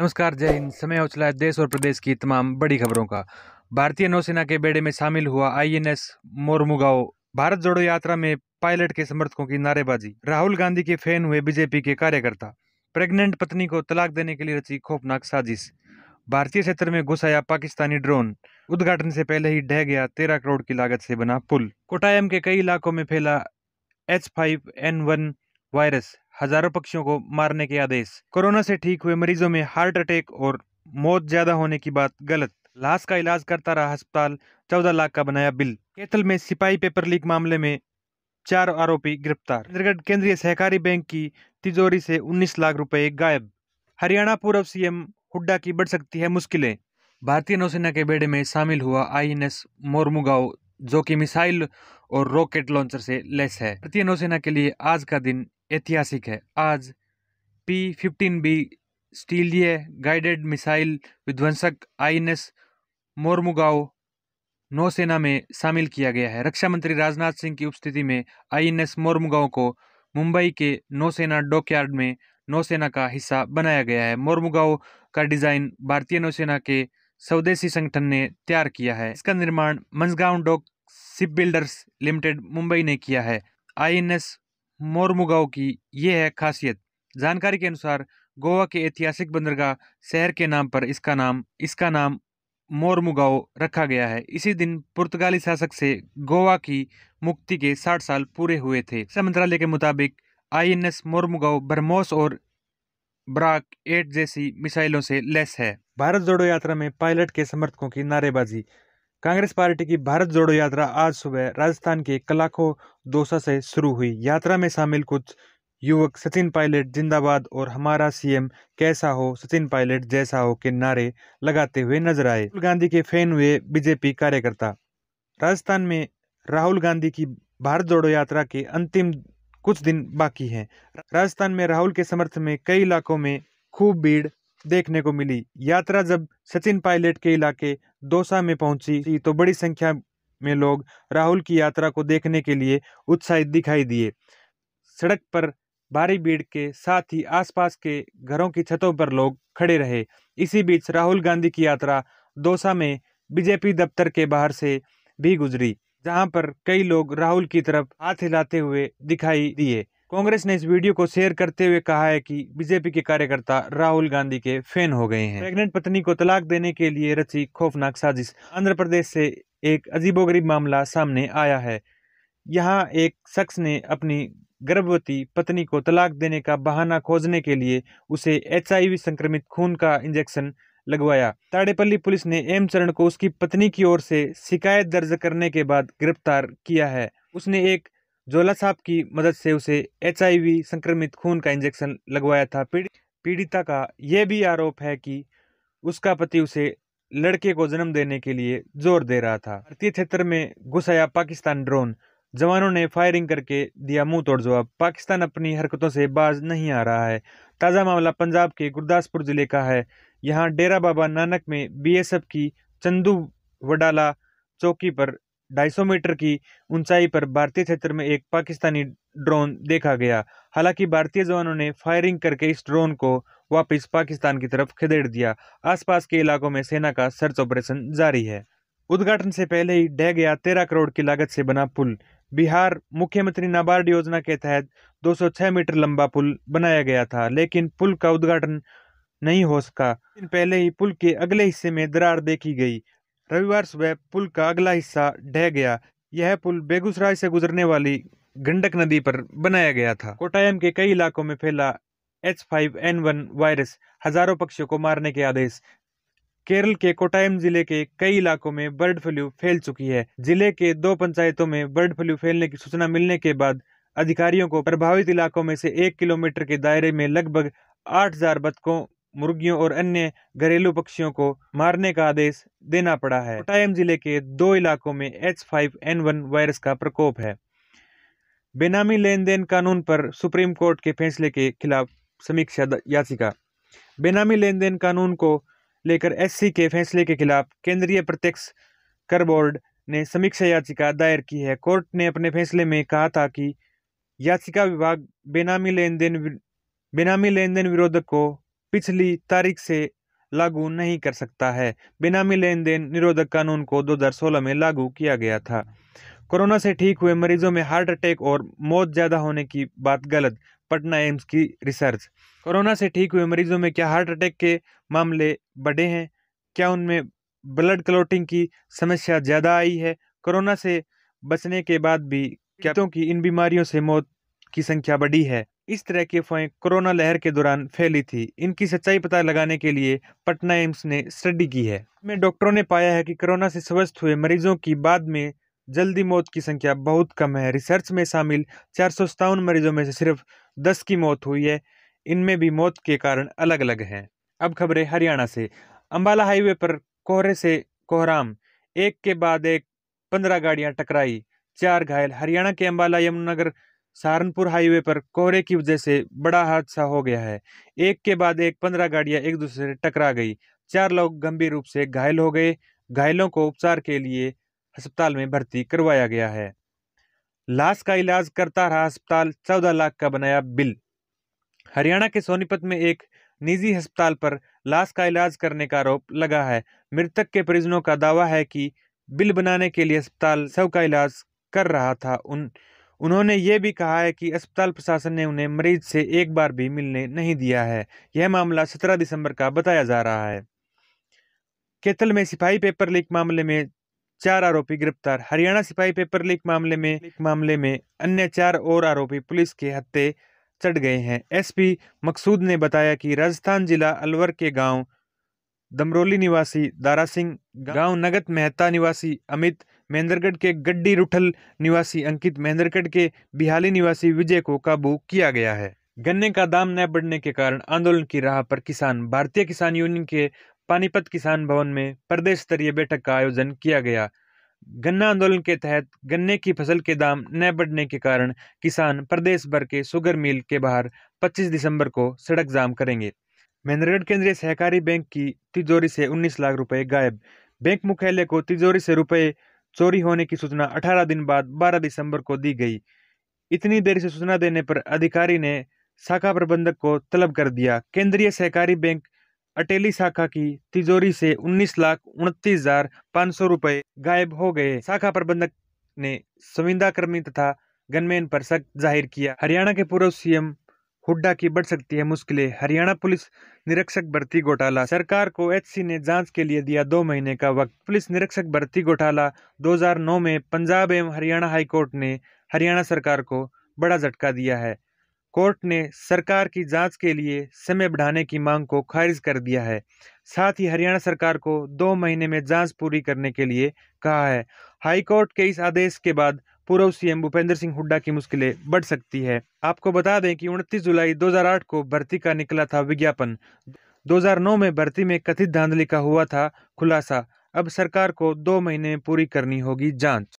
नमस्कार जय हिंद समय उचला है देश और प्रदेश की तमाम बड़ी खबरों का भारतीय नौसेना के बेड़े में शामिल हुआ आईएनएस मोरमुगाओ भारत जोड़ो यात्रा में पायलट के समर्थकों की नारेबाजी राहुल गांधी के फैन हुए बीजेपी के कार्यकर्ता प्रेग्नेंट पत्नी को तलाक देने के लिए रची खौफनाक साजिश भारतीय क्षेत्र में घुस आया पाकिस्तानी ड्रोन उद्घाटन से पहले ही ढह गया तेरह करोड़ की लागत से बना पुल कोटायम के कई इलाकों में फैला H five N one virus हजारों पक्षियों को मारने के आदेश कोरोना से ठीक हुए मरीजों में हार्ट अटैक और मौत ज्यादा होने की बात गलत लाश का इलाज करता रहा अस्पताल चौदह लाख का बनाया बिल केतल में सिपाही पेपर लीक मामले में चार आरोपी गिरफ्तार चंद्रगढ़ केंद्रीय सहकारी बैंक की तिजोरी से 19 लाख रुपए गायब हरियाणा पूर्व सीएम हुड्डा की बढ़ सकती है मुश्किलें भारतीय नौसेना के बेड़े में शामिल हुआ आईएनएस मोरमुगाओ जो कि मिसाइल और रॉकेट लॉन्चर से लेस है भारतीय नौसेना के लिए आज का दिन ऐतिहासिक है आज P fifteen B stealth guided missile विध्वंसक आईएनएस मोरमुगाओ नौसेना में शामिल किया गया है रक्षा मंत्री राजनाथ सिंह की उपस्थिति में आईएनएस मोरमुगाओ को मुंबई के नौसेना डॉकयार्ड में नौसेना का हिस्सा बनाया गया है मोरमुगाओ का डिज़ाइन भारतीय नौसेना के स्वदेशी संगठन ने तैयार किया है इसका निर्माण Mazagon dock ship builders limited Mumbai ने किया है आईएनएस मोरमुगांव की ये है खासियत जानकारी के अनुसार गोवा के ऐतिहासिक बंदरगाह शहर के नाम पर इसका नाम इसका नाम मोरमुगांव रखा गया है इसी दिन पुर्तगाली शासक से गोवा की मुक्ति के 60 साल पूरे हुए थे मंत्रालय के मुताबिक आईएनएस मोरमुगांव ब्रह्मोस और ब्राक एट जैसी मिसाइलों से लेस है भारत जोड़ो यात्रा में पायलट के समर्थकों की नारेबाजी कांग्रेस पार्टी की भारत जोड़ो यात्रा आज सुबह राजस्थान के कलाखो दोसा से शुरू हुई यात्रा में शामिल कुछ युवक सचिन पायलट जिंदाबाद और हमारा सीएम कैसा हो सचिन पायलट जैसा हो के नारे लगाते हुए नजर आए राहुल गांधी के फैन हुए बीजेपी कार्यकर्ता राजस्थान में राहुल गांधी की भारत जोड़ो यात्रा के अंतिम कुछ दिन बाकी हैं राजस्थान में राहुल के समर्थन में कई इलाकों में खूब भीड़ देखने को मिली यात्रा जब सचिन पायलट के इलाके दौसा में पहुंची तो बड़ी संख्या में लोग राहुल की यात्रा को देखने के लिए उत्साहित दिखाई दिए सड़क पर भारी भीड़ के साथ ही आसपास के घरों की छतों पर लोग खड़े रहे इसी बीच राहुल गांधी की यात्रा दौसा में बीजेपी दफ्तर के बाहर से भी गुजरी जहां पर कई लोग राहुल की तरफ हाथ हिलाते हुए दिखाई दिए कांग्रेस ने इस वीडियो को शेयर करते हुए कहा है कि बीजेपी के कार्यकर्ता राहुल गांधी के फैन हो गए हैं प्रेग्नेंट पत्नी को तलाक देने के लिए रची खौफनाक साजिश आंध्र प्रदेश से एक अजीबोगरीब मामला सामने आया है यहां एक शख्स ने अपनी गर्भवती पत्नी को तलाक देने का बहाना खोजने के लिए उसे एच संक्रमित खून का इंजेक्शन लगवाया ताड़ेपल्ली पुलिस ने एम चरण को उसकी पत्नी की ओर से शिकायत दर्ज करने के बाद गिरफ्तार किया है उसने एक जोला साहब की मदद से उसे एच संक्रमित खून का इंजेक्शन लगवाया था पीड़िता का यह भी आरोप है कि उसका पति उसे लड़के को जन्म देने के लिए जोर दे रहा था भारतीय क्षेत्र में घुसाया पाकिस्तान ड्रोन जवानों ने फायरिंग करके दिया मुंह तोड़ जवाब पाकिस्तान अपनी हरकतों से बाज नहीं आ रहा है ताज़ा मामला पंजाब के गुरदासपुर जिले का है यहाँ डेरा बाबा नानक में बीएसएफ की चंदू वडाला चौकी पर 250 मीटर की ऊंचाई पर भारतीय क्षेत्र में एक पाकिस्तानी ड्रोन देखा गया हालांकि भारतीय जवानों ने फायरिंग करके इस ड्रोन को वापस पाकिस्तान की तरफ खदेड़ दिया आसपास के इलाकों में सेना का सर्च ऑपरेशन जारी है उद्घाटन से पहले ही ढह गया तेरह करोड़ की लागत से बना पुल बिहार मुख्यमंत्री नाबार्ड योजना के तहत 206 मीटर लंबा पुल बनाया गया था लेकिन पुल का उद्घाटन नहीं हो सका पहले ही पुल के अगले हिस्से में दरार देखी गई रविवार सुबह पुल का अगला हिस्सा ढह गया यह पुल बेगूसराय से गुजरने वाली गंडक नदी पर बनाया गया था कोटायम के कई इलाकों में फैला H five N one virus हजारों पक्षियों को मारने के आदेश केरल के कोटायम जिले के कई इलाकों में बर्ड फ्लू फैल चुकी है जिले के दो पंचायतों में बर्ड फ्लू फैलने की सूचना मिलने के बाद अधिकारियों को प्रभावित इलाकों में से एक किलोमीटर के दायरे में लगभग आठ हजार बतकों मुर्गियों और अन्य घरेलू पक्षियों को मारने का आदेश देना पड़ा है कोटायम जिले के दो इलाकों में H five N one virus का प्रकोप है बेनामी लेन देन कानून पर सुप्रीम कोर्ट के फैसले के खिलाफ समीक्षा याचिका बेनामी लेन देन कानून को लेकर एससी के फैसले के खिलाफ केंद्रीय प्रत्यक्ष कर बोर्ड ने समीक्षा याचिका दायर की है कोर्ट ने अपने फैसले में कहा था कि याचिका विभाग बेनामी लेन देन बेनामी लेन देन विरोधक को पिछली तारीख से लागू नहीं कर सकता है बेनामी लेन देन निरोधक कानून को 2016 में लागू किया गया था कोरोना से ठीक हुए मरीजों में हार्ट अटैक और मौत ज़्यादा होने की बात गलत पटना एम्स की रिसर्च कोरोना से ठीक हुए मरीजों में क्या हार्ट अटैक के मामले बढ़े हैं क्या उनमें ब्लड क्लोटिंग की समस्या ज़्यादा आई है कोरोना से बचने के बाद भी क्या की इन बीमारियों से मौत की संख्या बढ़ी है इस तरह की अफवाहें कोरोना लहर के दौरान फैली थी इनकी सच्चाई पता लगाने के लिए पटना एम्स ने स्टडी की है इसमें डॉक्टरों ने पाया है कि कोरोना से स्वस्थ हुए मरीजों की बाद में जल्दी मौत की संख्या बहुत कम है रिसर्च में शामिल चार मरीजों में से सिर्फ दस की मौत हुई है इनमें भी मौत के कारण अलग अलग हैं अब खबरें हरियाणा से अम्बाला हाईवे पर कोहरे से कोहराम एक के बाद एक पंद्रह गाड़ियां टकराई चार घायल हरियाणा के अम्बाला यमुनानगर सहारनपुर हाईवे पर कोहरे की वजह से बड़ा हादसा हो गया है एक के बाद एक पंद्रह गाड़ियां एक दूसरे से टकरा गई चार लोग गंभीर रूप से घायल हो गए घायलों को उपचार के लिए अस्पताल में भर्ती करवाया गया है लाश का इलाज करता रहा अस्पताल चौदह लाख का बनाया बिल हरियाणा के सोनीपत में एक निजी अस्पताल पर लाश का इलाज करने का आरोप लगा है मृतक के परिजनों का दावा है कि बिल बनाने के लिए अस्पताल सबका का इलाज कर रहा था उन उन्होंने ये भी कहा है कि अस्पताल प्रशासन ने उन्हें मरीज से एक बार भी मिलने नहीं दिया है यह मामला सत्रह दिसंबर का बताया जा रहा है केतल में सिपाही पेपर लीक मामले में चार आरोपी गिरफ्तार हरियाणा सिपाही पेपर लीक मामले में लीक मामले में अन्य चार और आरोपी पुलिस के हत्ते चढ़ गए हैं एसपी मकसूद ने बताया कि राजस्थान जिला अलवर के गांव दमरोली निवासी दारा सिंह गांव नगत मेहता निवासी अमित महेंद्रगढ़ के गड्डी रुठल निवासी अंकित महेंद्रगढ़ के बिहाली निवासी विजय को काबू किया गया है गन्ने का दाम न बढ़ने के कारण आंदोलन की राह पर किसान भारतीय किसान यूनियन के पानीपत किसान भवन में प्रदेश स्तरीय बैठक का आयोजन किया गया गन्ना आंदोलन के तहत गन्ने की फसल के दाम न बढ़ने के कारण किसान प्रदेश भर के सुगर मिल के बाहर 25 दिसंबर को सड़क जाम करेंगे महेंद्रगढ़ केंद्रीय सहकारी बैंक की तिजोरी से 19 लाख रुपए गायब बैंक मुख्यालय को तिजोरी से रुपए चोरी होने की सूचना 18 दिन बाद 12 दिसंबर को दी गई इतनी देर से सूचना देने पर अधिकारी ने शाखा प्रबंधक को तलब कर दिया केंद्रीय सहकारी बैंक अटेली शाखा की तिजोरी से उन्नीस लाख उनतीस हजार पाँच सौ रुपये गायब हो गए शाखा प्रबंधक ने संविदा कर्मी तथा गनमैन पर शक जाहिर किया हरियाणा के पूर्व सीएम हुड्डा की बढ़ सकती है मुश्किलें हरियाणा पुलिस निरीक्षक भर्ती घोटाला सरकार को एचसी ने जांच के लिए दिया दो महीने का वक्त पुलिस निरीक्षक भर्ती घोटाला 2009 में पंजाब एवं हरियाणा हाईकोर्ट ने हरियाणा सरकार को बड़ा झटका दिया है कोर्ट ने सरकार की जांच के लिए समय बढ़ाने की मांग को खारिज कर दिया है साथ ही हरियाणा सरकार को दो महीने में जांच पूरी करने के लिए कहा है हाईकोर्ट के इस आदेश के बाद पूर्व सीएम भूपेंद्र सिंह हुड्डा की मुश्किलें बढ़ सकती है आपको बता दें कि 29 जुलाई 2008 को भर्ती का निकला था विज्ञापन 2009 में भर्ती में कथित धांधली का हुआ था खुलासा अब सरकार को दो महीने में पूरी करनी होगी जांच